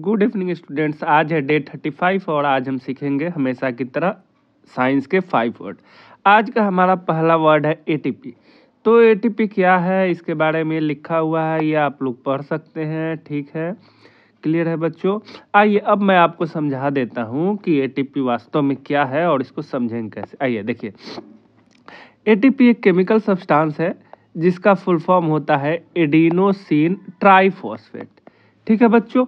good evening students आज है day thirty five और आज हम सीखेंगे हमेशा की तरह साइंस के फाइव वर्ड आज का हमारा पहला वर्ड है एटीपी तो एटीपी क्या है इसके बारे में लिखा हुआ है ये आप लोग पढ़ सकते हैं ठीक है क्लियर है बच्चों आइए अब मैं आपको समझा देता हूँ कि एटीपी वास्तव में क्या है और इसको समझेंगे कैसे आइए देखिए एटीपी एक केमिकल सब्सटेंस है जिसका फुल फॉर्म होता है एडीनोसिन ट्राईफॉस्फेट ठीक है बच्चों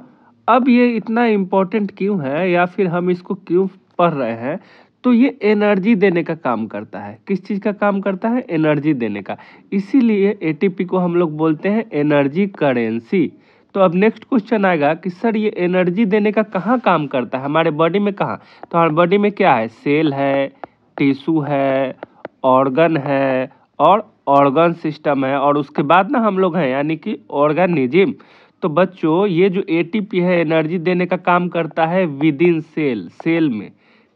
अब ये इतना इम्पोर्टेंट क्यों है या फिर हम इसको क्यों पढ़ रहे हैं तो ये एनर्जी देने का काम करता है किस चीज़ का काम करता है एनर्जी देने का इसीलिए एटीपी को हम लोग बोलते हैं एनर्जी करेंसी तो अब नेक्स्ट क्वेश्चन आएगा कि सर ये एनर्जी देने का कहाँ काम करता है हमारे बॉडी में कहाँ तो हमारे बॉडी में क्या है सेल है टिश्यू है ऑर्गन है और ऑर्गन सिस्टम है और उसके बाद ना हम लोग हैं यानी कि ऑर्गेनिज्म तो बच्चों ये जो एटीपी है एनर्जी देने का काम करता है विद इन सेल सेल में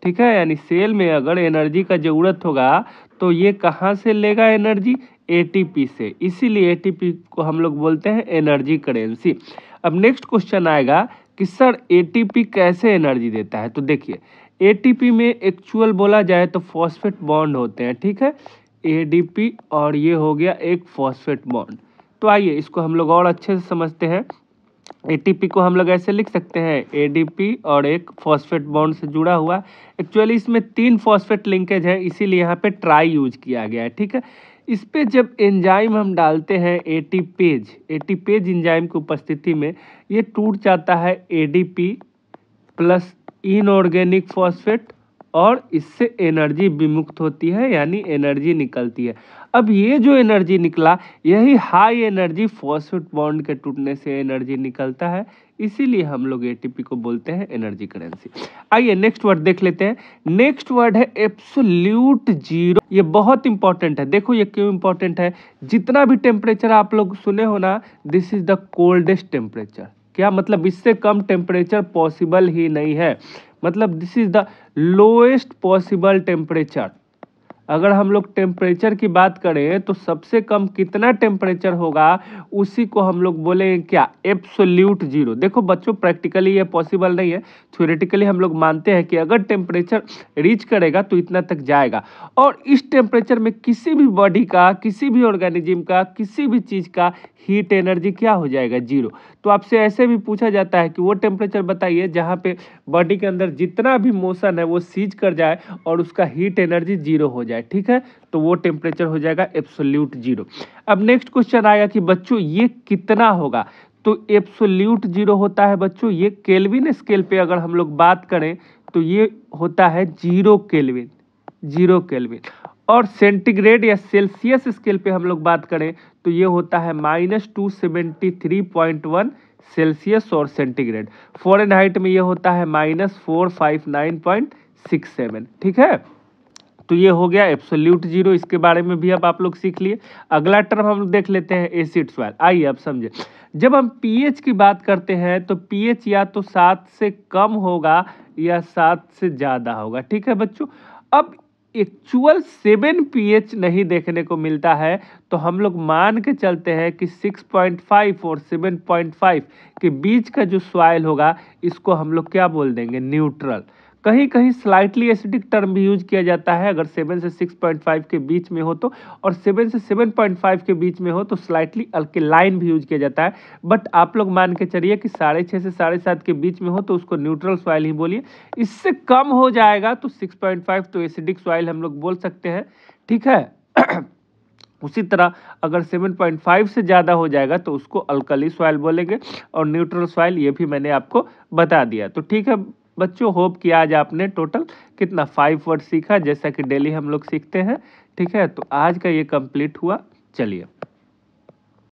ठीक है यानी सेल में अगर एनर्जी का ज़रूरत होगा तो ये कहाँ से लेगा एनर्जी एटीपी से इसीलिए एटीपी को हम लोग बोलते हैं एनर्जी करेंसी अब नेक्स्ट क्वेश्चन आएगा कि सर एटीपी कैसे एनर्जी देता है तो देखिए एटीपी में एक्चुअल बोला जाए तो फॉस्फेट बॉन्ड होते हैं ठीक है एडीपी और ये हो गया एक फॉस्फेट बॉन्ड तो आइए इसको हम लोग और अच्छे से समझते हैं एटीपी को हम लोग ऐसे लिख सकते हैं एडीपी और एक फॉस्फेट बॉन्ड से जुड़ा हुआ एक्चुअली इसमें तीन फॉस्फेट लिंकेज है इसीलिए यहाँ पे ट्राई यूज किया गया है ठीक है इस पर जब एंजाइम हम डालते हैं एटीपेज एटीपेज एंजाइम की उपस्थिति में ये टूट जाता है एडीपी प्लस इनऑर्गेनिक फॉस्फेट और इससे एनर्जी विमुक्त होती है यानी एनर्जी निकलती है अब ये जो एनर्जी निकला यही हाई एनर्जी फॉस्फेट बॉन्ड के टूटने से एनर्जी निकलता है इसीलिए हम लोग एटीपी को बोलते हैं एनर्जी करेंसी आइए नेक्स्ट वर्ड देख लेते हैं नेक्स्ट वर्ड है एप्सोल्यूट जीरो ये बहुत इंपॉर्टेंट है देखो ये क्यों इंपॉर्टेंट है जितना भी टेम्परेचर आप लोग सुने हो ना this is the coldest temperature क्या मतलब इससे कम टेम्परेचर पॉसिबल ही नहीं है मतलब this is the lowest possible temperature अगर हम लोग टेम्परेचर की बात करें तो सबसे कम कितना टेम्परेचर होगा उसी को हम लोग बोलेंगे क्या एप्सोल्यूट जीरो देखो बच्चों प्रैक्टिकली ये पॉसिबल नहीं है थ्योरेटिकली हम लोग मानते हैं कि अगर टेम्परेचर रीच करेगा तो इतना तक जाएगा और इस टेम्परेचर में किसी भी बॉडी का किसी भी ऑर्गेनिज्म का किसी भी चीज़ का हीट एनर्जी क्या हो जाएगा जीरो तो आपसे ऐसे भी पूछा जाता है कि वो टेम्परेचर बताइए जहाँ पर बॉडी के अंदर जितना भी मोशन है वो सीज कर जाए और उसका हीट एनर्जी जीरो हो जाए जाए ठीक है तो वो टेम्परेचर हो जाएगा एप्सोल्यूट जीरो अब नेक्स्ट क्वेश्चन आएगा कि बच्चों ये कितना होगा तो एप्सोल्यूट जीरो होता है बच्चों ये केल्विन स्केल पे अगर हम लोग बात करें तो ये होता है जीरो केल्विन जीरो केल्विन और सेंटीग्रेड या सेल्सियस स्केल पे हम लोग बात करें तो ये होता है minus two seventy three point one Celsius और सेंटीग्रेड फॉरन में ये होता है minus four five nine point six seven ठीक है तो ये हो गया एप्सोल्यूट जीरो इसके बारे में भी अब आप लोग सीख लिए अगला टर्म हम देख लेते हैं एसिड सॉइल आइए आप समझे जब हम पीएच की बात करते हैं तो पीएच या तो सात से कम होगा या सात से ज़्यादा होगा ठीक है बच्चों अब एक्चुअल सेवन पीएच नहीं देखने को मिलता है तो हम लोग मान के चलते हैं कि 6.5 और 7.5 के बीच का जो सॉइल होगा इसको हम लोग क्या बोल देंगे न्यूट्रल कहीं कहीं स्लाइटली एसिडिक टर्म भी यूज किया जाता है अगर सेवन से सिक्स पॉइंट फाइव के बीच में हो तो और सेवन से सेवन पॉइंट फाइव के बीच में हो तो स्लाइटली अल्के लाइन भी यूज किया जाता है बट आप लोग मान के चलिए कि साढ़े छः से साढ़े सात के बीच में हो तो उसको न्यूट्रल सॉइल ही बोलिए इससे कम हो जाएगा तो सिक्स पॉइंट फाइव तो एसिडिक सॉइल हम लोग बोल सकते हैं ठीक है उसी तरह अगर 7.5 से ज़्यादा हो जाएगा तो उसको अल्कली सॉइल बोलेंगे और न्यूट्रल सॉइल ये भी मैंने आपको बता दिया तो ठीक है बच्चों होप कि आज आपने टोटल कितना फाइव वर्ड सीखा जैसा कि डेली हम लोग सीखते हैं ठीक है तो आज का ये कंप्लीट हुआ चलिए